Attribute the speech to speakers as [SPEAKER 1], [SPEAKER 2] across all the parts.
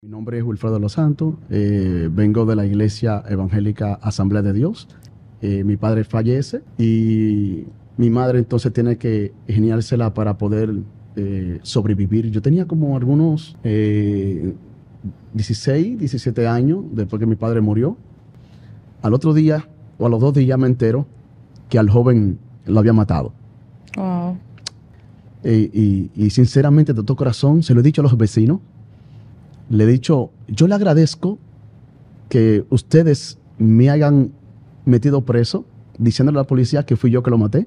[SPEAKER 1] Mi nombre es Wilfredo Los Santos, eh, vengo de la Iglesia Evangélica Asamblea de Dios. Eh, mi padre fallece y mi madre entonces tiene que geniársela para poder eh, sobrevivir. Yo tenía como algunos 16, 17 años después que mi padre murió. Al otro día, o a los dos días, me entero que al joven lo había matado. y sinceramente, de todo corazón, se lo he dicho a los vecinos le he dicho, yo le agradezco que ustedes me hayan metido preso diciéndole a la policía que fui yo que lo maté,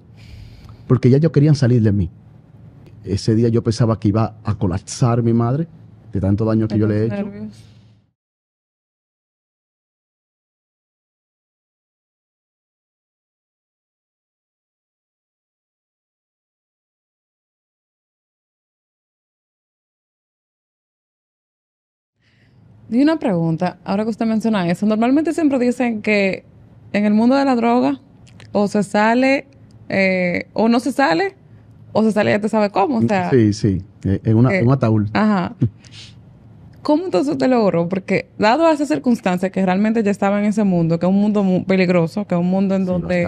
[SPEAKER 1] porque ya yo querían salir de mí. Ese día yo pensaba que iba a colapsar mi madre de tanto daño que yo le he hecho.
[SPEAKER 2] Y una pregunta, ahora que usted menciona eso, normalmente siempre dicen que en el mundo de la droga o se sale eh, o no se sale o se sale ya te sabe cómo. O sí,
[SPEAKER 1] sí, eh, en, un eh, ataúd.
[SPEAKER 2] Ajá. ¿Cómo entonces te logró? Porque dado a esas circunstancias que realmente ya estaba en ese mundo, que es un mundo peligroso, que es un mundo en donde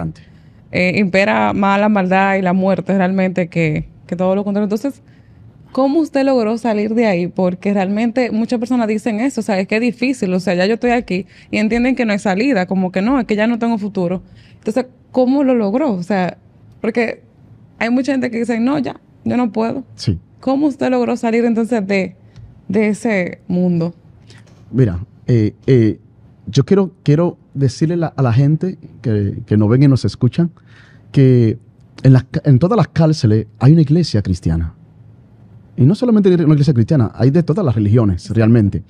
[SPEAKER 2] impera más la maldad y la muerte realmente que todo lo contrario. Entonces, ¿Cómo usted logró salir de ahí? Porque realmente muchas personas dicen eso, o sea, es que es difícil, o sea, ya yo estoy aquí y entienden que no hay salida, como que no, es que ya no tengo futuro. Entonces, ¿cómo lo logró? O sea, porque hay mucha gente que dice, no, ya, yo no puedo. Sí. ¿Cómo usted logró salir entonces de, de ese mundo?
[SPEAKER 1] Mira, eh, eh, yo quiero, quiero decirle a la gente que, que nos ven y nos escuchan que en, en, todas las cárceles hay una iglesia cristiana. Y no solamente en la iglesia cristiana, hay de todas las religiones realmente.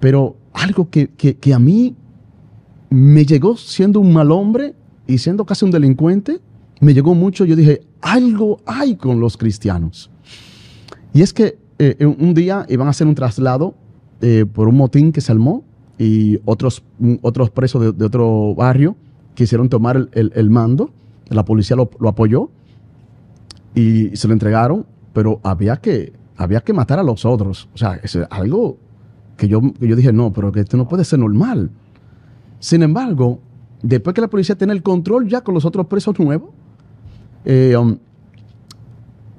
[SPEAKER 1] Pero algo que, a mí me llegó siendo un mal hombre y siendo casi un delincuente, me llegó mucho. Yo dije, algo hay con los cristianos. Y es que eh, un día iban a hacer un traslado eh, por un motín que se armó y otros, otros presos de, de otro barrio quisieron tomar el, mando. La policía lo, lo, apoyó y se lo entregaron pero había que, había que matar a los otros. O sea, es algo que yo, yo dije, no, pero que esto no puede ser normal. Sin embargo, después que la policía tiene el control ya con los otros presos nuevos, eh, um,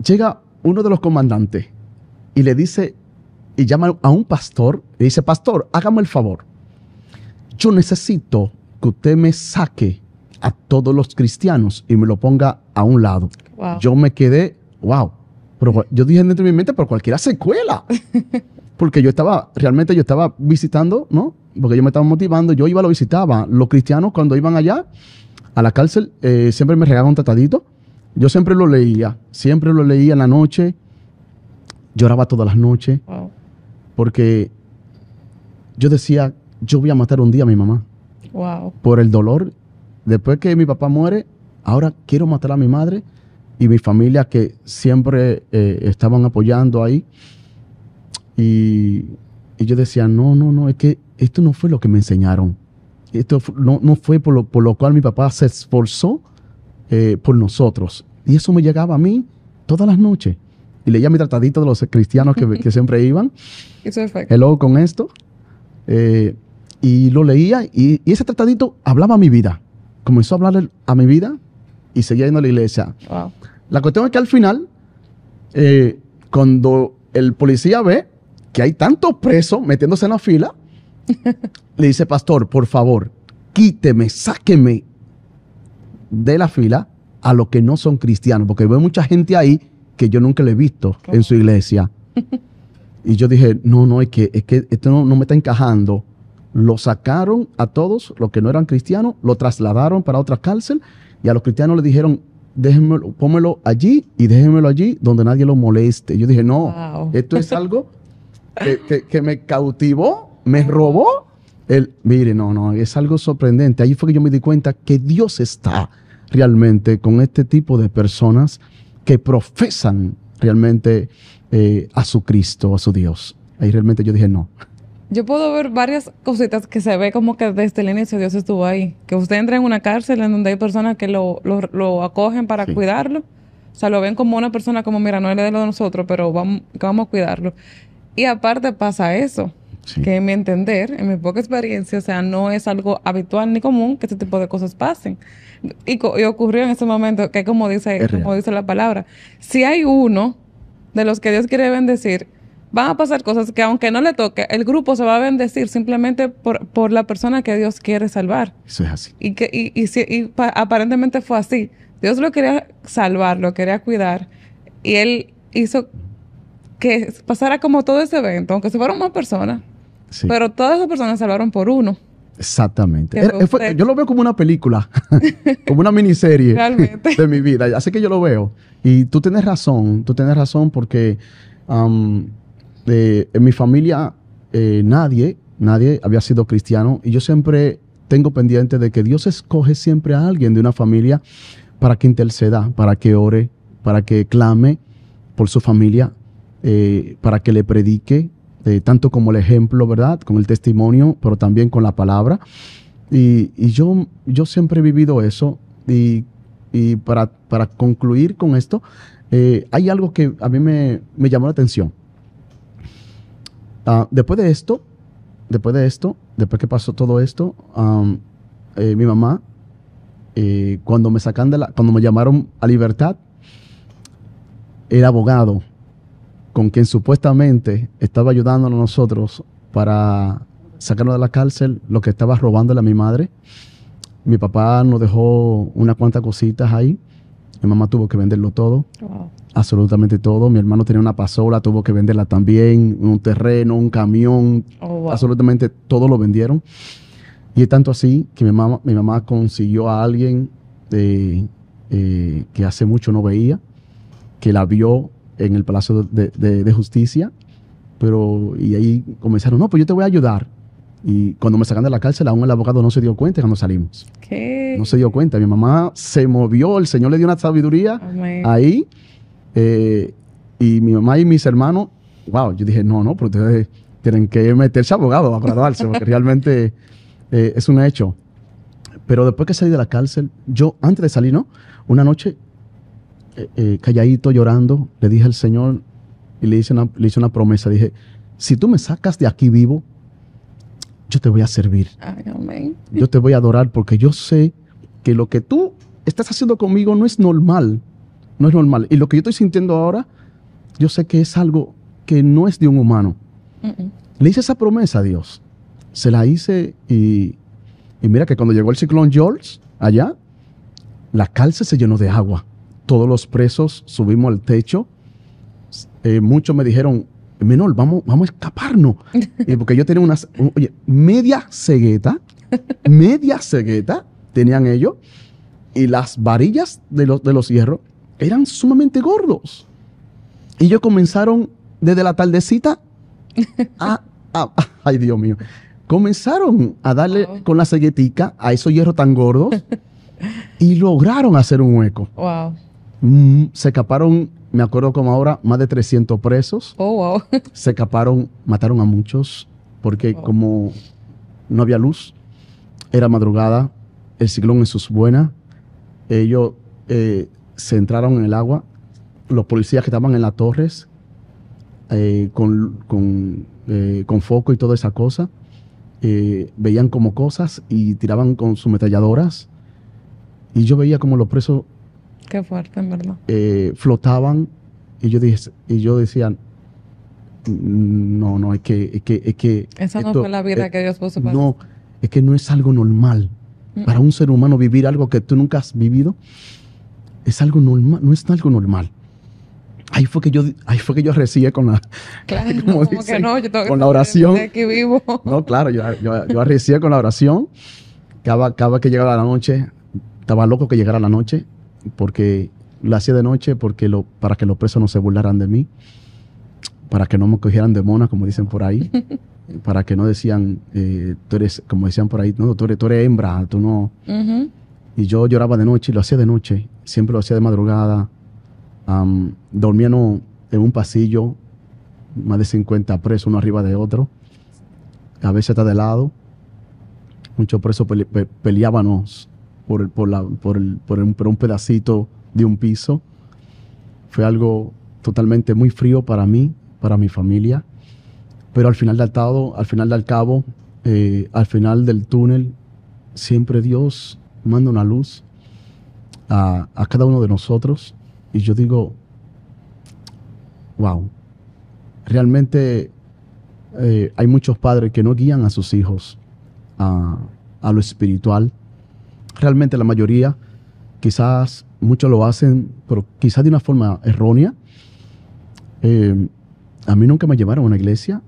[SPEAKER 1] llega uno de los comandantes y le dice, y llama a un pastor, y dice, pastor, hágame el favor. Yo necesito que usted me saque a todos los cristianos y me lo ponga a un lado. Yo me quedé, wow, pero yo dije dentro de mi mente, por cualquiera secuela. Porque yo estaba, realmente yo estaba visitando, ¿no? Porque yo me estaba motivando, yo iba, lo visitaba. Los cristianos cuando iban allá a la cárcel, eh, siempre me regaban un tratadito. Yo siempre lo leía, siempre lo leía en la noche. Lloraba todas las noches. Porque yo decía, yo voy a matar un día a mi mamá. Por el dolor. Después que mi papá muere, ahora quiero matar a mi madre y mi familia que siempre eh, estaban apoyando ahí. Y, yo decía, no, no, no, es que esto no fue lo que me enseñaron. Esto no, no fue por lo, por lo, cual mi papá se esforzó eh, por nosotros. Y eso me llegaba a mí todas las noches. Y leía mi tratadito de los cristianos que, siempre iban. el Hello con esto. Eh, y lo leía y, ese tratadito hablaba a mi vida. Comenzó a hablar a mi vida y seguía yendo a la iglesia. La cuestión es que al final, eh, cuando el policía ve que hay tantos presos metiéndose en la fila, le dice, pastor, por favor, quíteme, sáqueme de la fila a los que no son cristianos, porque veo mucha gente ahí que yo nunca le he visto en su iglesia. Y yo dije, no, no, es que, que esto no, no me está encajando. Lo sacaron a todos los que no eran cristianos, lo trasladaron para otra cárcel y a los cristianos le dijeron, déjenmelo, pónmelo allí y déjenmelo allí donde nadie lo moleste. Yo dije, no, esto es algo que, me cautivó, me robó. El, mire, no, no, es algo sorprendente. Ahí fue que yo me di cuenta que Dios está realmente con este tipo de personas que profesan realmente eh, a su Cristo, a su Dios. Ahí realmente yo dije, no,
[SPEAKER 2] yo puedo ver varias cositas que se ve como que desde el inicio Dios estuvo ahí. Que usted entra en una cárcel en donde hay personas que lo, acogen para cuidarlo. O sea, lo ven como una persona como, mira, no es de lo de nosotros, pero vamos, vamos a cuidarlo. Y aparte pasa eso, que en mi entender, en mi poca experiencia, o sea, no es algo habitual ni común que este tipo de cosas pasen. Y, ocurrió en ese momento, que como dice, como dice la palabra, si hay uno de los que Dios quiere bendecir, van a pasar cosas que aunque no le toque, el grupo se va a bendecir simplemente por, la persona que Dios quiere salvar. Eso es así. Y, que, y, aparentemente fue así. Dios lo quería salvar, lo quería cuidar. Y Él hizo que pasara como todo ese evento, aunque se fueron más personas. Pero todas esas personas salvaron por uno.
[SPEAKER 1] Exactamente. Eh, eh, yo lo veo como una película, como una miniserie de mi vida. Así que yo lo veo. Y tú tienes razón, tú tienes razón porque um, en mi familia eh, nadie, nadie había sido cristiano y yo siempre tengo pendiente de que Dios escoge siempre a alguien de una familia para que interceda, para que ore, para que clame por su familia, eh, para que le predique, eh, tanto como el ejemplo, ¿verdad? Con el testimonio, pero también con la palabra. Y, yo, yo siempre he vivido eso. Y, para, para concluir con esto, hay algo que a mí me, me llamó la atención. Ah, después de esto, después de esto, después que pasó todo esto, eh, mi mamá, eh, cuando me sacan de la, cuando me llamaron a libertad, el abogado con quien supuestamente estaba ayudando a nosotros para sacarlo de la cárcel, lo que estaba robándole a mi madre. Mi papá nos dejó una cuantas cositas ahí. Mi mamá tuvo que venderlo todo absolutamente todo. Mi hermano tenía una pasola, tuvo que venderla también, un terreno, un camión, oh, absolutamente todo lo vendieron. Y es tanto así que mi mamá, mi mamá consiguió a alguien eh, eh, que hace mucho no veía, que la vio en el Palacio de, Justicia, pero y ahí comenzaron, no, pues yo te voy a ayudar. Y cuando me sacan de la cárcel, aún el abogado no se dio cuenta cuando salimos.
[SPEAKER 2] ¿Qué? No se
[SPEAKER 1] dio cuenta. Mi mamá se movió, el Señor le dio una sabiduría ahí eh, y mi mamá y mis hermanos, wow, yo dije, no, no, pero ustedes tienen que meterse a abogado a graduarse, porque realmente eh, es un hecho. Pero después que salí de la cárcel, yo antes de salir, ¿no? Una noche, eh, calladito, llorando, le dije al Señor y le hice, una, hice una promesa. Dije, si tú me sacas de aquí vivo, yo te voy a servir. yo te voy a adorar porque yo sé que lo que tú estás haciendo conmigo no es normal. No es normal. Y lo que yo estoy sintiendo ahora, yo sé que es algo que no es de un humano. Le hice esa promesa a Dios. Se la hice y, mira que cuando llegó el ciclón George allá, la cárcel se llenó de agua. Todos los presos subimos al techo. Eh, muchos me dijeron, menor, vamos, vamos a escaparnos. porque yo tenía una, oye, media cegueta, media cegueta tenían ellos y las varillas de los, de los hierros eran sumamente gordos. Y ellos comenzaron desde la tardecita ay Dios mío, comenzaron a darle con la selletica a esos hierros tan gordos y lograron hacer un hueco. Wow. Mm, se escaparon, me acuerdo como ahora, más de 300 presos. Oh, wow. se escaparon, mataron a muchos porque como no había luz, era madrugada, el ciclón en sus buenas, ellos eh, se entraron en el agua. Los policías que estaban en las torres eh, eh, con, foco y toda esa cosa eh, veían como cosas y tiraban con sus metalladoras. Y yo veía como los presos.
[SPEAKER 2] Qué fuerte, verdad.
[SPEAKER 1] flotaban y yo, dije, y yo decía, no, no, es que... Esa no fue la vida
[SPEAKER 2] que Dios puso para No,
[SPEAKER 1] es que no es algo normal. Para un ser humano vivir algo que tú nunca has vivido es algo normal, no es algo normal. Ahí fue que yo, ahí fue que yo con la,
[SPEAKER 2] con la oración.
[SPEAKER 1] No, claro, yo, yo, con la oración. Cada, que llegaba la noche, estaba loco que llegara la noche, porque lo hacía de noche porque lo, para que los presos no se burlaran de mí, para que no me cogieran de mona, como dicen por ahí, para que no decían, eh, tú eres, como decían por ahí, no, tú eres, tú eres hembra, tú no. Y yo lloraba de noche y lo hacía de noche siempre lo hacía de madrugada. Um, en un pasillo, más de 50 presos, uno arriba de otro. A veces hasta de lado. Muchos presos peleábamos por, un, por pedacito de un piso. Fue algo totalmente muy frío para mí, para mi familia. Pero al final del atado, al final del cabo, eh, al final del túnel, siempre Dios manda una luz a, cada uno de nosotros. Y yo digo, wow, realmente eh, hay muchos padres que no guían a sus hijos a, lo espiritual. Realmente la mayoría, quizás muchos lo hacen, pero quizás de una forma errónea. Eh, a mí nunca me llevaron a una iglesia.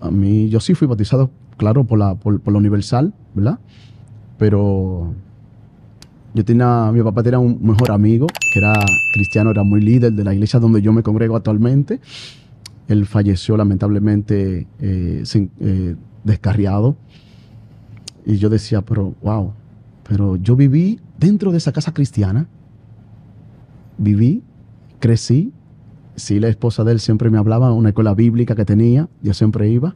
[SPEAKER 1] A mí, yo sí fui bautizado, claro, por la, por la Universal, ¿verdad? Pero yo tenía, mi papá tenía un mejor amigo que era cristiano, era muy líder de la iglesia donde yo me congrego actualmente. Él falleció lamentablemente eh, eh, descarriado. Y yo decía, pero wow, pero yo viví dentro de esa casa cristiana. Viví, crecí. Sí, la esposa de él siempre me hablaba, una escuela bíblica que tenía, yo siempre iba.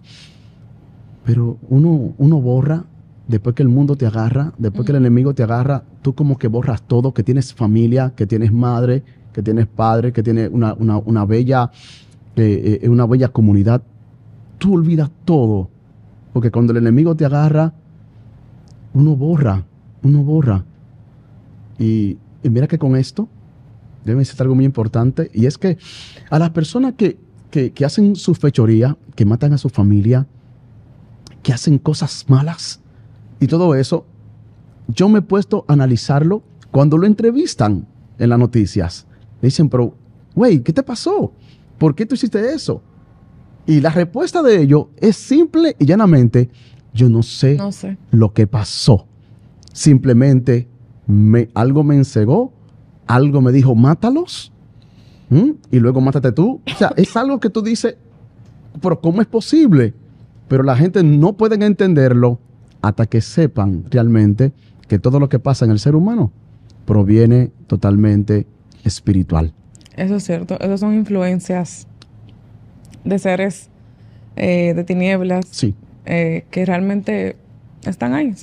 [SPEAKER 1] Pero uno, uno borra después que el mundo te agarra, después que el enemigo te agarra, tú como que borras todo, que tienes familia, que tienes madre, que tienes padre, que tienes una, bella, eh, eh, una bella comunidad. Tú olvidas todo, porque cuando el enemigo te agarra, uno borra, uno borra. Y, mira que con esto, debe ser algo muy importante, y es que a las personas que, que hacen su fechoría, que matan a su familia, que hacen cosas malas, y todo eso, yo me he puesto a analizarlo cuando lo entrevistan en las noticias. Le dicen, pero, güey, ¿qué te pasó? ¿Por qué tú hiciste eso? Y la respuesta de ellos es simple y llanamente, yo no sé, lo que pasó. Simplemente algo me encegó, algo me dijo, mátalos, y luego mátate tú. O sea, es algo que tú dices, pero ¿cómo es posible? Pero la gente no puede entenderlo hasta que sepan realmente que todo lo que pasa en el ser humano proviene totalmente espiritual.
[SPEAKER 2] Eso es cierto, esas son influencias de seres eh, de tinieblas sí. Eh, que realmente están ahí.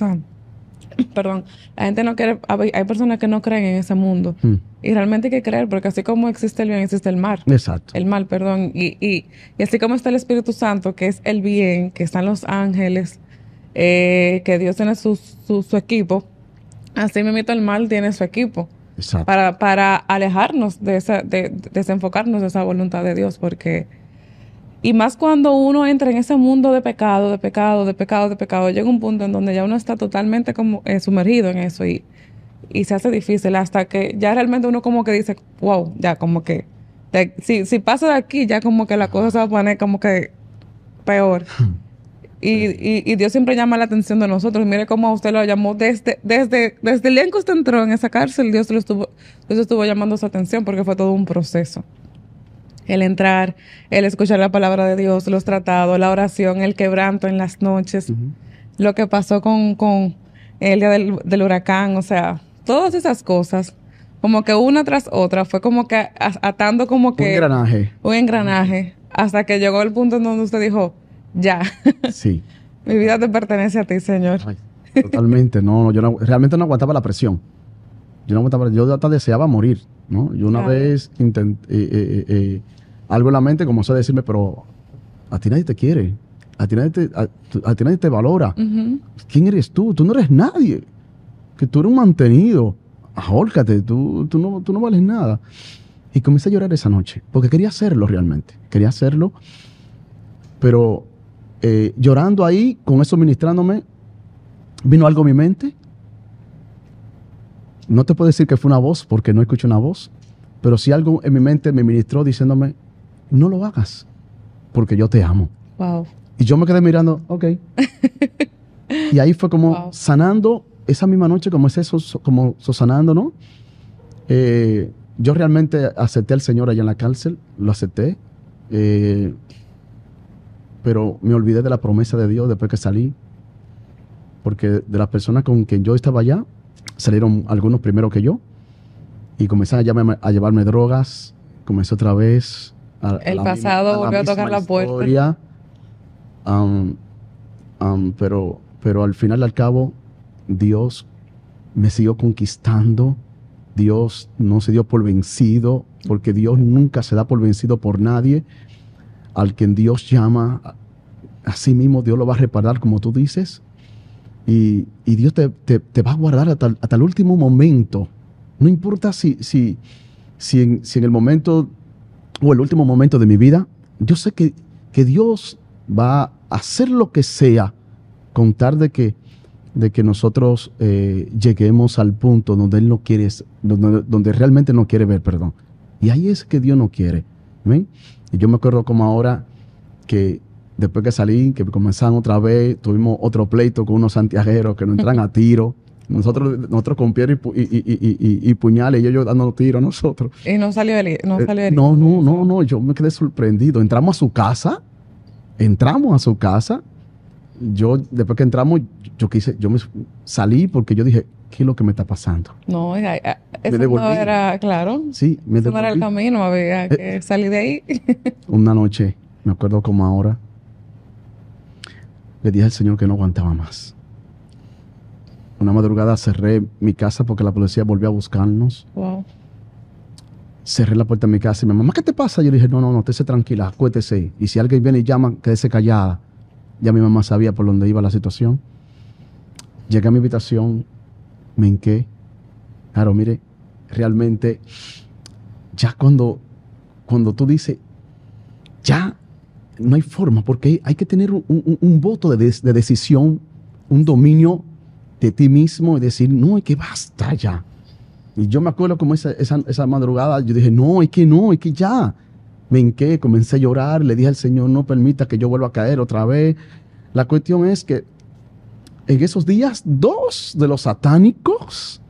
[SPEAKER 2] perdón, la gente no quiere, hay personas que no creen en ese mundo mm. y realmente hay que creer porque así como existe el bien, existe el mal. Exacto. El mal, perdón. y, y así como está el Espíritu Santo, que es el bien, que están los ángeles, eh, que Dios tiene su, su, equipo, así me mismo el mal tiene su equipo. Para, para alejarnos de esa, de, desenfocarnos de esa voluntad de Dios, porque y más cuando uno entra en ese mundo de pecado, de pecado, de pecado, de pecado, llega un punto en donde ya uno está totalmente como eh, sumergido en eso y, y, se hace difícil hasta que ya realmente uno como que dice, wow, ya como que, si, si pasa de aquí, ya como que la cosa se va a poner como que peor. Y, y, Dios siempre llama la atención de nosotros. Mire cómo a usted lo llamó desde, desde, desde el día en que usted entró en esa cárcel, Dios lo estuvo, Dios estuvo llamando su atención porque fue todo un proceso. El entrar, el escuchar la palabra de Dios, los tratados, la oración, el quebranto en las noches, lo que pasó con, con el día del, del, huracán, o sea, todas esas cosas, como que una tras otra, fue como que atando como que... Un engranaje. Un engranaje, hasta que llegó el punto en donde usted dijo, ya. Sí. Mi vida te pertenece a ti, Señor.
[SPEAKER 1] totalmente, no, yo realmente no aguantaba la presión. Yo no aguantaba, yo hasta deseaba morir, ¿no? Yo una vez intenté eh, eh, eh, algo en la mente comenzó a decirme, pero a ti nadie te quiere, a ti nadie te, a, ti nadie te valora.
[SPEAKER 2] ¿Quién
[SPEAKER 1] eres tú? Tú no eres nadie. Que tú eres un mantenido. Ahórcate, tú, tú, tú no vales nada. Y comencé a llorar esa noche, porque quería hacerlo realmente. Quería hacerlo, pero eh, llorando ahí, con eso ministrándome, vino algo a mi mente. No te puedo decir que fue una voz, porque no escuché una voz, pero sí algo en mi mente me ministró diciéndome, no lo hagas, porque yo te amo. Y yo me quedé mirando, ok. y ahí fue como sanando esa misma noche, como es eso, como sanando, ¿no? Eh, yo realmente acepté al Señor allá en la cárcel, lo acepté. Eh, pero me olvidé de la promesa de Dios después que salí, porque de las personas con que yo estaba allá, salieron algunos primero que yo, y comenzaron a, a llevarme drogas, comencé otra vez. el pasado volvió a, tocar la puerta. pero, pero al final al cabo, Dios me siguió conquistando. Dios no se dio por vencido, porque Dios nunca se da por vencido por nadie al quien Dios llama, a sí mismo Dios lo va a reparar, como tú dices. Y, Dios te, va a guardar hasta, el último momento. No importa si, si, si, en, el momento o el último momento de mi vida, yo sé que, que Dios va a hacer lo que sea, contar de que, de que nosotros eh, lleguemos al punto donde Él no quiere, donde, realmente no quiere ver, perdón. Y ahí es que Dios no quiere. ¿Ven? Y yo me acuerdo como ahora que después que salí, que comenzaron otra vez, tuvimos otro pleito con unos santiajeros que no entran a tiro. Nosotros, nosotros con piedra y, y, y, puñales, y ellos dando tiro a nosotros.
[SPEAKER 2] Y no salió el no
[SPEAKER 1] eh, No, no, no, no, yo me quedé sorprendido. Entramos a su casa, entramos a su casa. Yo, después que entramos, yo quise, yo me salí porque yo dije, ¿qué es lo que me está pasando?
[SPEAKER 2] No, eh, no era, claro.
[SPEAKER 1] Sí, me eso no era el
[SPEAKER 2] camino, había eh, que salir de ahí.
[SPEAKER 1] una noche, me acuerdo como ahora, le dije al Señor que no aguantaba más. Una madrugada cerré mi casa porque la policía volvió a buscarnos. Wow. Cerré la puerta de mi casa y mi mamá, ¿qué te pasa? Yo le dije, no, no, no, esté tranquila, cuétese. Y si alguien viene y llama, quédese callada. Ya mi mamá sabía por dónde iba la situación. Llegué a mi habitación, me qué? Claro, mire, realmente, ya cuando, cuando tú dices, ya no hay forma, porque hay que tener un, voto de, decisión, un dominio de ti mismo y decir, no, es que basta ya. Y yo me acuerdo como esa, madrugada, yo dije, no, es que no, es que ya. Me qué? comencé a llorar, le dije al Señor, no permita que yo vuelva a caer otra vez. La cuestión es que en esos días dos de los satánicos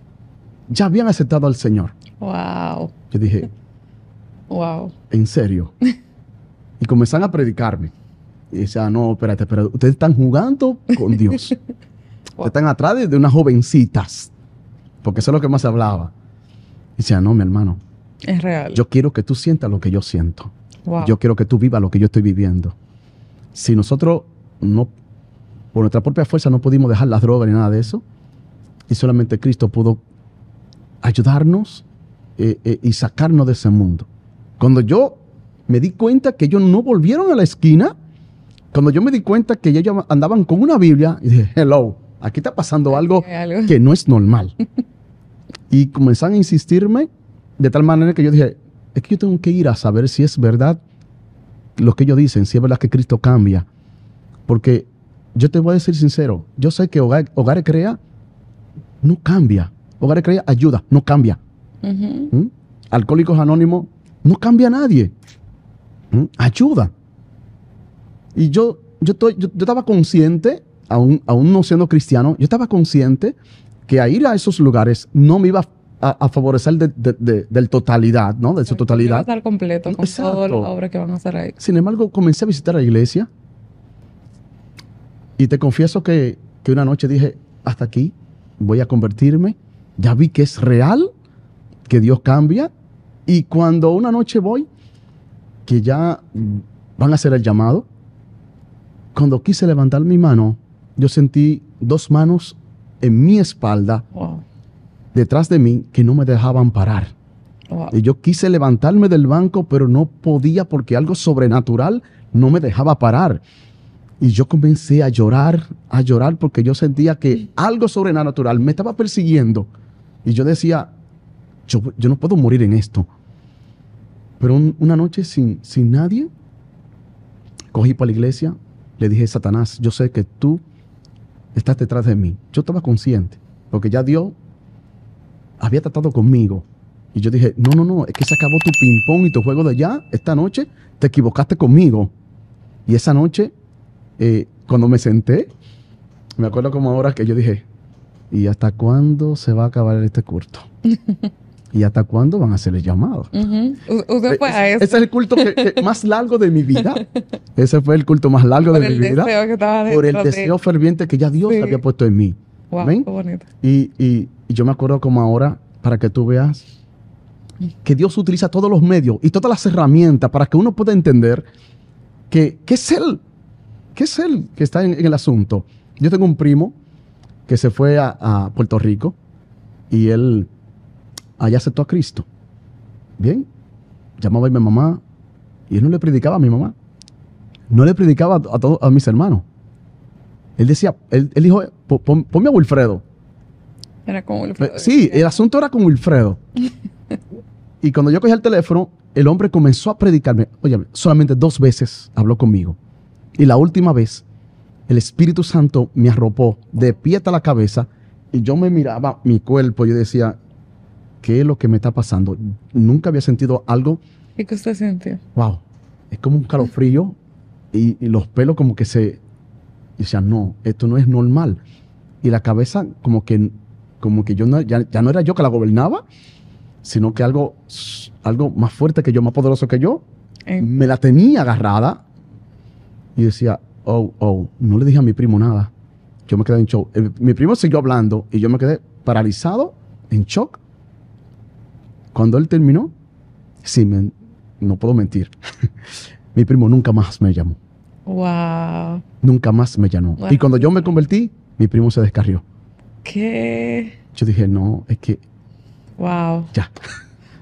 [SPEAKER 1] ya habían aceptado al Señor. Wow. Yo dije, wow. En serio. y comenzaron a predicarme. Y decía, no, espérate, pero ustedes están jugando con Dios. Están atrás de, unas jovencitas. Porque eso es lo que más se hablaba. Y decían, no, mi hermano. Es real. Yo quiero que tú sientas lo que yo siento. Yo quiero que tú vivas lo que yo estoy viviendo. Si nosotros no por nuestra propia fuerza no pudimos dejar las drogas ni nada de eso. Y solamente Cristo pudo ayudarnos eh, eh, y sacarnos de ese mundo. Cuando yo me di cuenta que ellos no volvieron a la esquina, cuando yo me di cuenta que ellos andaban con una Biblia, y dije, hello, aquí está pasando algo, que no es normal. y comenzaron a insistirme de tal manera que yo dije, es que yo tengo que ir a saber si es verdad lo que ellos dicen, si es verdad que Cristo cambia. Porque yo te voy a decir sincero, yo sé que Hogar, Hogares Crea no cambia. Hogar Crea ayuda, no cambia.
[SPEAKER 2] ¿Mm?
[SPEAKER 1] Alcohólicos Anónimos no cambia nadie. ¿Mm? Ayuda. Y yo, yo, estaba consciente, aún, aún no siendo cristiano, yo estaba consciente que a ir a esos lugares no me iba a favorecer de, de, del totalidad, ¿no? De su totalidad.
[SPEAKER 2] completo con obra que van a hacer
[SPEAKER 1] ahí. Sin embargo, comencé a visitar la iglesia y te confieso que, una noche dije, hasta aquí voy a convertirme, ya vi que es real, que Dios cambia, y cuando una noche voy, que ya van a hacer el llamado, cuando quise levantar mi mano, yo sentí dos manos en mi espalda, detrás de mí, que no me dejaban parar. Y yo quise levantarme del banco, pero no podía porque algo sobrenatural no me dejaba parar. Y yo comencé a llorar, a llorar, porque yo sentía que algo sobrenatural me estaba persiguiendo. Y yo decía, yo, no puedo morir en esto. Pero una noche sin, sin nadie, cogí para la iglesia, le dije, Satanás, yo sé que tú estás detrás de mí. Yo estaba consciente, porque ya Dios había tratado conmigo. Y yo dije, no, no, no, es que se acabó tu ping-pong y tu juego de allá. Esta noche te equivocaste conmigo. Y esa noche cuando me senté, me acuerdo como ahora que yo dije, ¿y hasta cuándo se va a acabar este culto? ¿Y hasta cuándo van a ser el llamado? E-, fue Ese es el culto más largo de mi vida. Ese fue el culto más largo de mi vida. por el deseo ferviente que ya Dios había puesto en mí. Wow, ¿Ven? Y, yo me acuerdo como ahora, para que tú veas que Dios utiliza todos los medios y todas las herramientas para que uno pueda entender que, que es Él ¿Qué es él que está en, el asunto? Yo tengo un primo que se fue a, Puerto Rico y él allá aceptó a Cristo. Bien, llamaba a mi mamá y él no le predicaba a mi mamá. No le predicaba a, todos a mis hermanos. Él decía, él, dijo, ponme a Wilfredo.
[SPEAKER 2] Era con eh, Wilfredo. Sí,
[SPEAKER 1] el asunto era con Wilfredo. y cuando yo cogí el teléfono, el hombre comenzó a predicarme. Oye, solamente dos veces habló conmigo. Y la última vez, el Espíritu Santo me arropó de pie hasta la cabeza y yo me miraba mi cuerpo y yo decía, ¿qué es lo que me está pasando? Nunca había sentido algo. ¿Y qué usted sintió? Wow, es como un calofrío y, y los pelos como que se... Y decía, no, esto no es normal. Y la cabeza como que, como que yo ya, no era yo que la gobernaba, sino que algo, algo más fuerte que yo, más poderoso que yo, eh. me la tenía agarrada y decía, oh, oh, no le dije a mi primo nada. Yo me quedé en shock. Eh, mi primo siguió hablando y yo me quedé paralizado, en shock. Cuando él terminó, sí, no puedo mentir. mi primo nunca más me llamó.
[SPEAKER 2] Wow.
[SPEAKER 1] Nunca más me llamó. Y cuando yo me convertí, mi primo se descarrió.
[SPEAKER 2] ¿Qué?
[SPEAKER 1] Yo dije, no, es que.
[SPEAKER 2] Wow. Ya.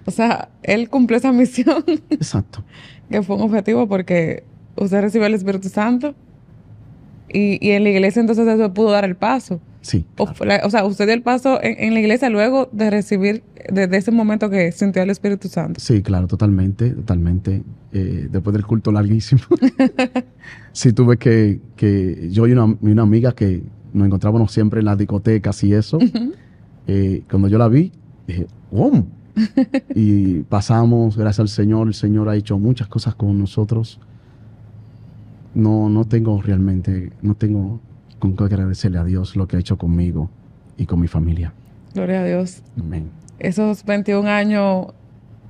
[SPEAKER 2] O sea, él cumplió esa misión. Exacto. que fue un objetivo porque usted recibió el Espíritu Santo y, en la iglesia entonces eso pudo dar el paso. Sí. O, sea, usted dio el paso en, la iglesia luego de recibir, desde ese momento que sintió el Espíritu Santo.
[SPEAKER 1] Sí, claro, totalmente, totalmente. Eh, después del culto larguísimo, sí tuve que, yo y una, amiga que nos encontrábamos siempre en las discotecas y eso, eh, cuando yo la vi, dije, ¡wow! y pasamos, gracias al Señor, el Señor ha hecho muchas cosas con nosotros no, no tengo realmente, no tengo con qué agradecerle a Dios lo que ha hecho conmigo y con mi familia.
[SPEAKER 2] Gloria a Dios. Amén. Esos 21 años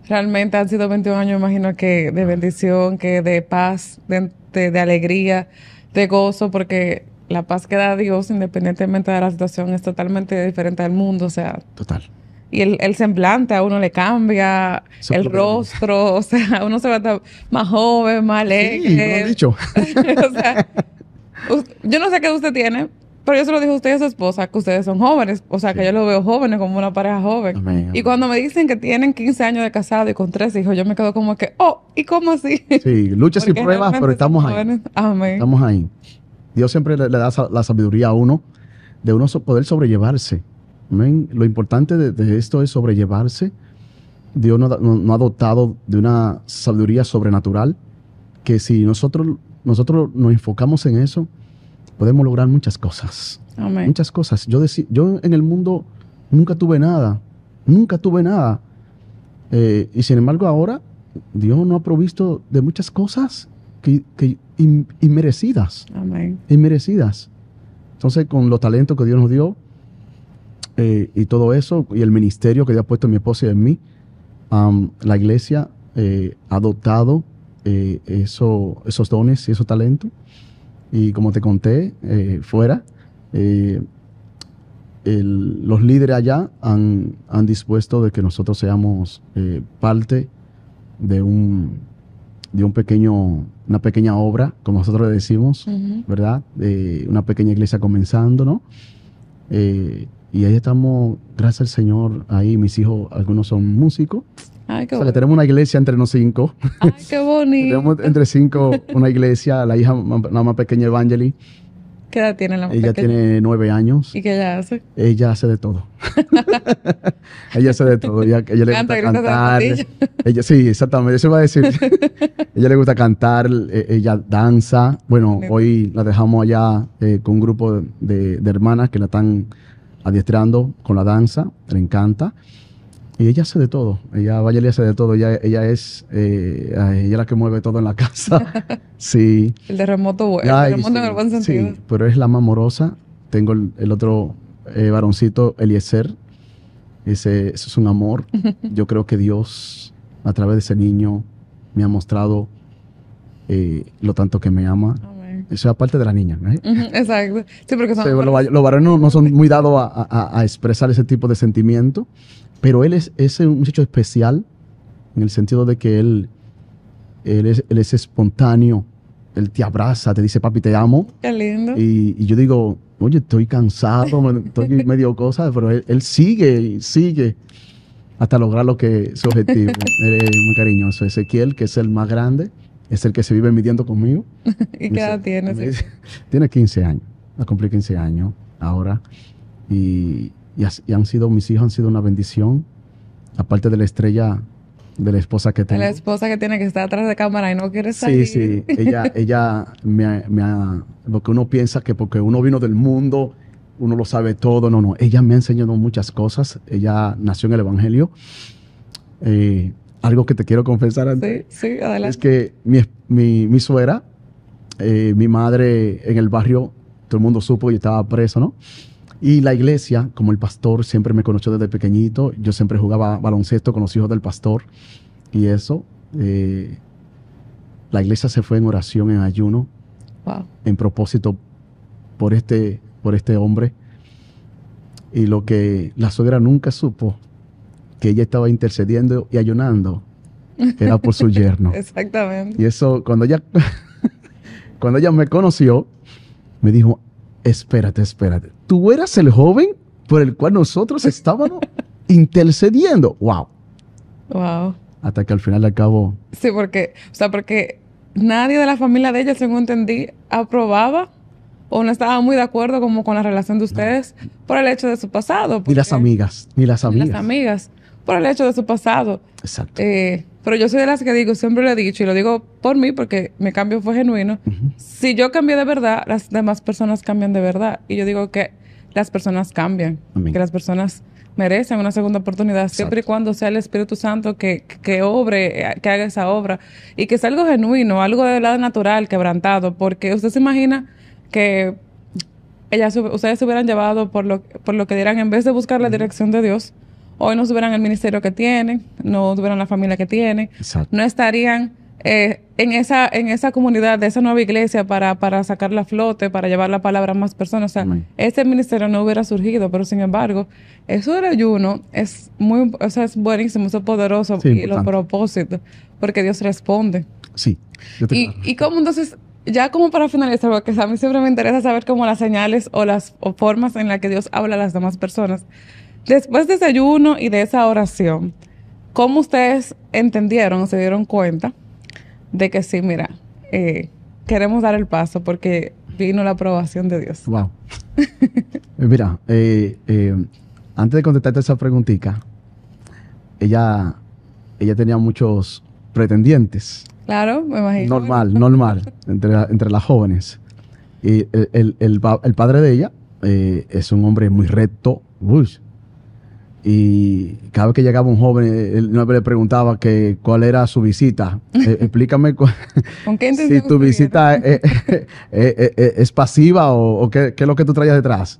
[SPEAKER 2] realmente han sido 21 años, imagino que de bendición, que de paz, de, alegría, de gozo, porque la paz que da Dios, independientemente de la situación, es totalmente diferente al mundo. O sea, total y el, semblante a uno le cambia, el rostro, o sea, uno se va más joven, más alegre. Sí, lo dicho. yo no sé qué usted tiene, pero yo se lo dije a usted y a su esposa, que ustedes son jóvenes, o sea, que yo los veo jóvenes como una pareja
[SPEAKER 1] joven.
[SPEAKER 2] Y cuando me dicen que tienen 15 años de casado y con tres hijos, yo me quedo como que, oh, ¿y cómo así?
[SPEAKER 1] Sí, luchas y pruebas, pero estamos ahí. Estamos ahí. Dios siempre le, le da la sabiduría a uno de uno poder sobrellevarse lo importante de, esto es sobrellevarse. Dios nos no, ha dotado de una sabiduría sobrenatural que si nosotros, nosotros nos enfocamos en eso, podemos lograr muchas cosas. Muchas cosas. Yo, yo en el mundo nunca tuve nada. Nunca tuve nada. Eh, y sin embargo ahora Dios nos ha provisto de muchas cosas que, que inmerecidas. Amén. Inmerecidas. Entonces con los talentos que Dios nos dio, eh, y todo eso, y el ministerio que ya ha puesto en mi esposa y en mí, la iglesia eh, ha adoptado eh, esos dones y esos talentos. Y como te conté, fuera, los líderes allá han, han, dispuesto de que nosotros seamos parte de un, de un pequeño, una pequeña obra, como nosotros le decimos, ¿verdad? Eh, una pequeña iglesia comenzando, ¿no? Y ahí estamos, gracias al Señor, ahí mis hijos, algunos son músicos. o sea, que tenemos una iglesia entre los cinco. Ay,
[SPEAKER 2] qué bonito. tenemos
[SPEAKER 1] entre cinco una iglesia, la hija, la más pequeña, Evangeli.
[SPEAKER 2] ¿Qué edad tiene la mujer? Ella tiene
[SPEAKER 1] nueve años. ¿Y qué ella hace? Ella hace de todo. ella hace de todo. Ella, le gusta cantar. Ella, sí, exactamente. Eso iba a decir. ella le gusta cantar, e, ella danza. Bueno, hoy la dejamos allá eh, con un grupo de, hermanas que la están adiestrando con la danza, le encanta. Y ella hace de todo, ella, hace de todo, ella, es eh, ella la que mueve todo en la casa. Sí.
[SPEAKER 2] el terremoto, el en el buen sentido.
[SPEAKER 1] pero es la más amorosa. Tengo el, otro eh, varoncito, Eliezer. Ese, es un amor. Yo creo que Dios, a través de ese niño, me ha mostrado eh, lo tanto que me ama. Eso es parte de la niña, ¿eh?
[SPEAKER 2] exacto. Sí, porque los,
[SPEAKER 1] varones no, son muy dados a, expresar ese tipo de sentimiento, pero él es, es un muchacho especial en el sentido de que él, él, es, espontáneo, él te abraza, te dice, papi, te amo. Qué lindo. Y, yo digo, oye, estoy cansado, estoy medio cosa, pero él, sigue sigue, sigue hasta lograr lo que su objetivo. muy cariñoso. Ezequiel, que es el más grande, es el que se vive midiendo conmigo.
[SPEAKER 2] ¿Y qué edad tienes?
[SPEAKER 1] tiene 15 años, va cumplido 15 años ahora. Y, y, han sido, mis hijos han sido una bendición, aparte de la estrella de la esposa que tengo. La
[SPEAKER 2] esposa que tiene que estar atrás de cámara y no quiere salir. Sí, sí, ella,
[SPEAKER 1] ella me, ha, lo uno piensa que porque uno vino del mundo, uno lo sabe todo, no, no, ella me ha enseñado muchas cosas, ella nació en el Evangelio. Eh, algo que te quiero confesar antes. Sí, adelante. Es que mi, mi, mi suegra, eh, mi madre en el barrio, todo el mundo supo y estaba preso, ¿no? Y la iglesia, como el pastor siempre me conoció desde pequeñito, yo siempre jugaba baloncesto con los hijos del pastor y eso. Eh, la iglesia se fue en oración, en ayuno, en propósito por este, por este hombre. Y lo que la suegra nunca supo que ella estaba intercediendo y ayunando era por su yerno.
[SPEAKER 2] Exactamente. Y
[SPEAKER 1] eso, cuando ella, cuando ella me conoció, me dijo, espérate, espérate, tú eras el joven por el cual nosotros estábamos intercediendo. ¡Wow! ¡Wow! Hasta que al final acabó.
[SPEAKER 2] Sí, porque, o sea, porque nadie de la familia de ella, según entendí, aprobaba o no estaba muy de acuerdo como con la relación de ustedes por el hecho de su pasado.
[SPEAKER 1] Ni las amigas, ni las amigas. Ni las
[SPEAKER 2] amigas por el hecho de su pasado. Exacto. Eh, pero yo soy de las que digo, siempre lo he dicho y lo digo por mí porque mi cambio fue genuino. Si yo cambié de verdad, las demás personas cambian de verdad. Y yo digo que las personas cambian, que las personas merecen una segunda oportunidad siempre y cuando sea el Espíritu Santo que, que obre, que haga esa obra y que sea algo genuino, algo de lado natural, quebrantado, porque usted se imagina que ellas, ustedes se hubieran llevado por lo, por lo que dirán, en vez de buscar la dirección de Dios, hoy no tuvieran el ministerio que tienen, no tuvieran la familia que tienen, no estarían eh, en, esa, en esa comunidad de esa nueva iglesia para, para sacar la flote, para llevar la palabra a más personas. O sea, este ministerio no hubiera surgido, pero sin embargo, eso del ayuno es, muy, es buenísimo, es poderoso y lo los propósitos, porque Dios responde.
[SPEAKER 1] Sí. y,
[SPEAKER 2] y como entonces ya como para finalizar, porque a mí siempre me interesa saber cómo las señales o las formas en las que Dios habla a las demás personas. Después de ese ayuno y de esa oración, ¿cómo ustedes entendieron, o se dieron cuenta de que sí, mira, eh, queremos dar el paso porque vino la aprobación
[SPEAKER 1] de Dios? Wow. Eh, mira, eh, antes de contestarte esa preguntita, ella, ella tenía muchos pretendientes. Claro, me imagino. Normal, normal, entre, las jóvenes. Y el, padre de ella es un hombre muy recto, uy, y cada vez que llegaba un joven, él le preguntaba que cuál era su visita. Eh, explícame si tu visita eh, eh, es, pasiva o, qué, es lo que tú traías detrás.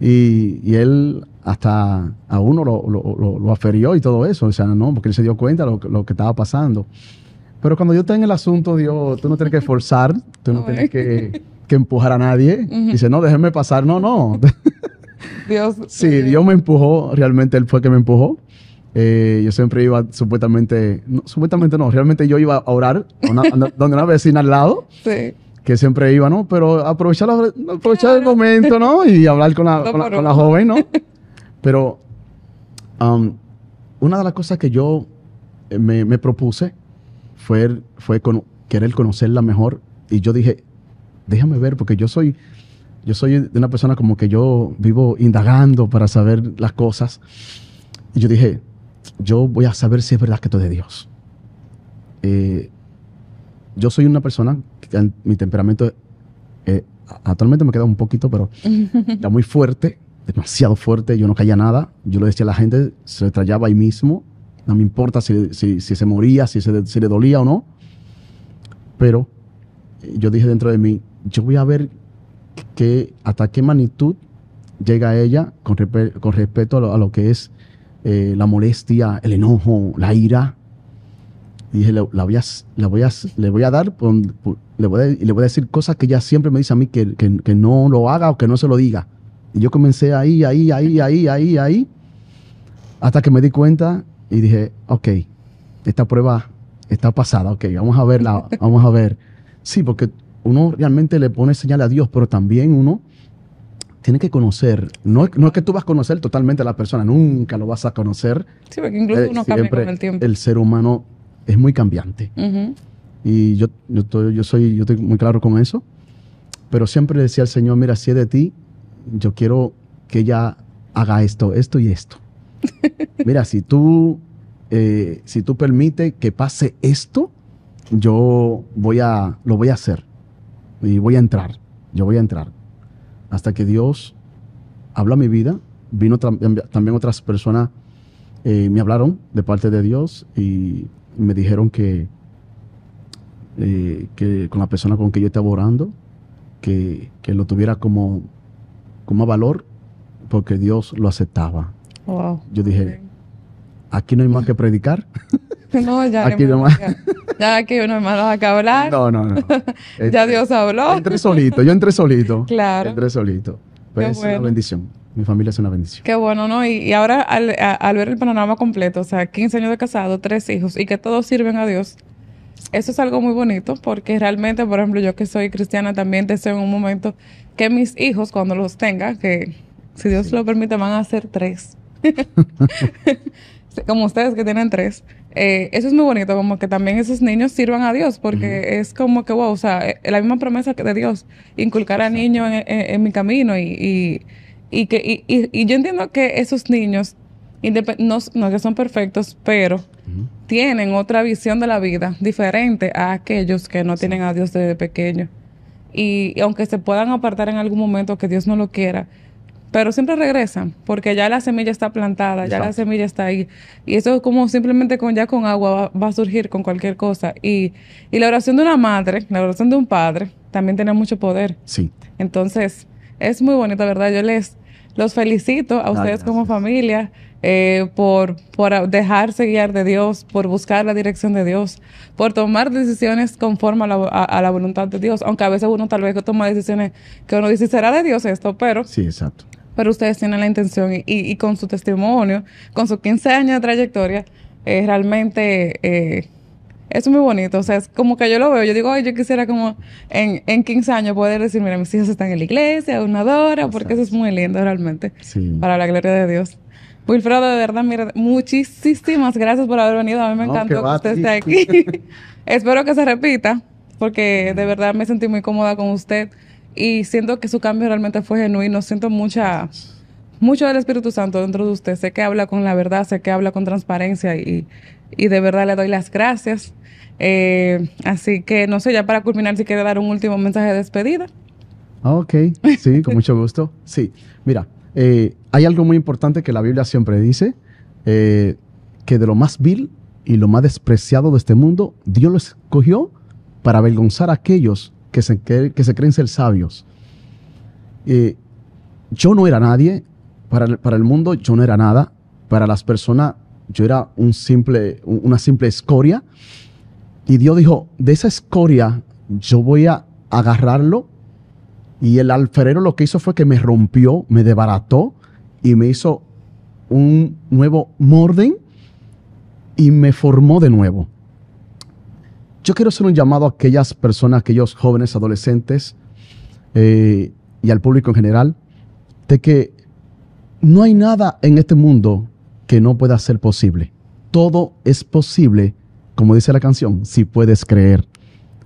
[SPEAKER 1] y, él hasta a uno lo, lo, aferió y todo eso, o sea, no, porque él se dio cuenta de lo, que estaba pasando. Pero cuando yo estoy en el asunto, Dios, tú no tienes que forzar, tú no tienes que, empujar a nadie. Dice, no, déjeme pasar, no, no. Dios. Sí, Dios me empujó, realmente él fue que me empujó. Eh, yo siempre iba supuestamente, supuestamente no, realmente yo iba a orar donde una vecina al lado. Sí. Que siempre iba, ¿no? Pero aprovechar, la, aprovechar el momento, ¿no? Y hablar con la, joven, ¿no? Pero um, una de las cosas que yo eh, me, me propuse fue, fue con, querer conocerla mejor. Y yo dije, déjame ver, porque yo soy, yo soy de una persona como que yo vivo indagando para saber las cosas. Y yo dije, yo voy a saber si es verdad que esto es de Dios. Eh, yo soy una persona que mi temperamento eh, actualmente me queda un poquito, pero está muy fuerte, demasiado fuerte. Yo no caía nada. Yo le decía a la gente, se trallaba ahí mismo. No me importa si, se moría, si, se, si le dolía o no. Pero eh, yo dije dentro de mí, yo voy a ver que hasta qué magnitud llega ella con, con, respecto a lo, que es eh, la molestia, el enojo, la ira. Y dije, la, voy a, le voy a dar, le voy a, le voy a decir cosas que ella siempre me dice a mí que, que, que, no lo haga o que no se lo diga. Y yo comencé ahí, ahí, ahí, ahí, ahí, ahí, hasta que me di cuenta y dije, ok, esta prueba está pasada, ok, vamos a verla, vamos a ver. Sí, porque uno realmente le pone señal a Dios, pero también uno tiene que conocer. No, es que tú vas a conocer totalmente a la persona, nunca lo vas a conocer.
[SPEAKER 2] Sí, porque incluso eh, uno cambia con el tiempo.
[SPEAKER 1] El ser humano es muy cambiante. Y yo, yo, estoy, soy, yo muy claro con eso. Pero siempre decía al Señor, mira, si es de ti, yo quiero que ella haga esto, esto y esto. mira, si tú, eh, si tú permites que pase esto, yo voy a, lo voy a hacer y voy a entrar, yo voy a entrar. Hasta que Dios habló a mi vida, vino también otras personas, eh, me hablaron de parte de Dios y me dijeron que, eh, que con la persona con que yo estaba orando, que, lo tuviera como, como valor, porque Dios lo aceptaba. Yo dije, aquí no hay más que predicar.
[SPEAKER 2] ya aquí no ya que uno hermano acá hablar. No,
[SPEAKER 1] no, no. Eh, ya Dios habló. Entré solito, yo entré solito. Claro. Entré solito. Pero pues, es una bendición. Mi familia es una bendición.
[SPEAKER 2] Qué bueno, ¿no? Y, ahora al, ver el panorama completo, o sea, 15 años de casado, tres hijos y que todos sirven a Dios. Eso es algo muy bonito porque realmente, por ejemplo, yo que soy cristiana también deseo en un momento que mis hijos, cuando los tenga, que si Dios lo permite, van a ser tres. Como ustedes que tienen tres. Eh, eso es muy bonito, como que también esos niños sirvan a Dios, porque es como que, wow, o sea, eh, la misma promesa de Dios, inculcar a niños en, mi camino y, y, que, y, yo entiendo que esos niños, no, que son perfectos, pero tienen otra visión de la vida diferente a aquellos que no tienen a Dios desde pequeño. y aunque se puedan apartar en algún momento que Dios no lo quiera, pero siempre regresan, porque ya la semilla está plantada, ya la semilla está ahí. Y eso es como simplemente con ya con agua va, a surgir con cualquier cosa. Y, la oración de una madre, la oración de un padre, también tiene mucho poder. Sí. Entonces, es muy bonito, ¿verdad? Yo les los felicito a ustedes como familia eh, por, dejarse guiar de Dios, por buscar la dirección de Dios, por tomar decisiones conforme a la, a la voluntad de Dios, aunque a veces uno tal vez toma decisiones que uno dice, será de Dios esto,
[SPEAKER 1] pero... Sí, exacto
[SPEAKER 2] pero ustedes tienen la intención y, con su testimonio, con su 15 años de trayectoria, eh, realmente eh, es muy bonito. O sea, es como que yo lo veo, yo digo, ay, yo quisiera como en, en 15 años poder decir, mira, mis hijos están en la iglesia, una porque eso es muy lindo realmente, para la gloria de Dios. Wilfredo, de verdad, mira, muchísimas gracias por haber venido. A mí me encantó que usted esté aquí. Espero que se repita, porque de verdad me sentí muy cómoda con usted y siento que su cambio realmente fue genuino. Siento mucha, mucho del Espíritu Santo dentro de usted. Sé que habla con la verdad, sé que habla con transparencia y, y de verdad le doy las gracias. Eh, así que no sé, ya para culminar, si quiere dar un último mensaje de despedida.
[SPEAKER 1] Ah, ok, sí, con mucho gusto. Sí, mira, eh, hay algo muy importante que la Biblia siempre dice, eh, que de lo más vil y lo más despreciado de este mundo, Dios lo escogió para avergonzar a aquellos que se, que, se creen ser sabios. Eh, yo no era nadie, para el, mundo yo no era nada, para las personas yo era un simple, una simple escoria. Y Dios dijo, de esa escoria yo voy a agarrarlo. Y el alferero lo que hizo fue que me rompió, me debarató y me hizo un nuevo morden y me formó de nuevo. Yo quiero hacer un llamado a aquellas personas, a aquellos jóvenes, adolescentes eh, y al público en general, de que no hay nada en este mundo que no pueda ser posible. Todo es posible, como dice la canción, si puedes creer.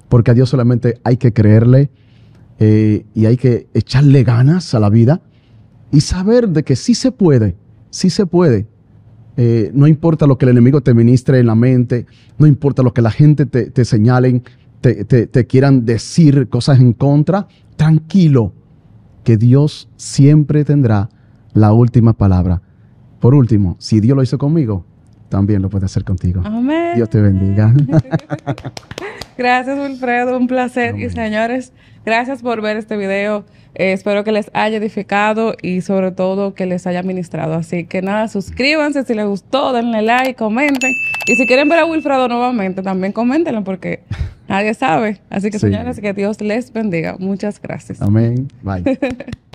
[SPEAKER 1] Porque a Dios solamente hay que creerle eh, y hay que echarle ganas a la vida y saber de que sí se puede, sí se puede. Eh, no importa lo que el enemigo te ministre en la mente, no importa lo que la gente te, te señalen, te, quieran decir cosas en contra, tranquilo, que Dios siempre tendrá la última palabra. Por último, si Dios lo hizo conmigo, también lo puede hacer contigo. Amén. Dios te bendiga.
[SPEAKER 2] Gracias, Wilfredo, un placer. Y señores, gracias por ver este video. Eh, espero que les haya edificado y sobre todo que les haya ministrado. Así que nada, suscríbanse si les gustó, denle like, comenten. Y si quieren ver a Wilfredo nuevamente, también coméntenlo porque nadie sabe. Así que señores, que Dios les bendiga. Muchas gracias. Amén. Bye.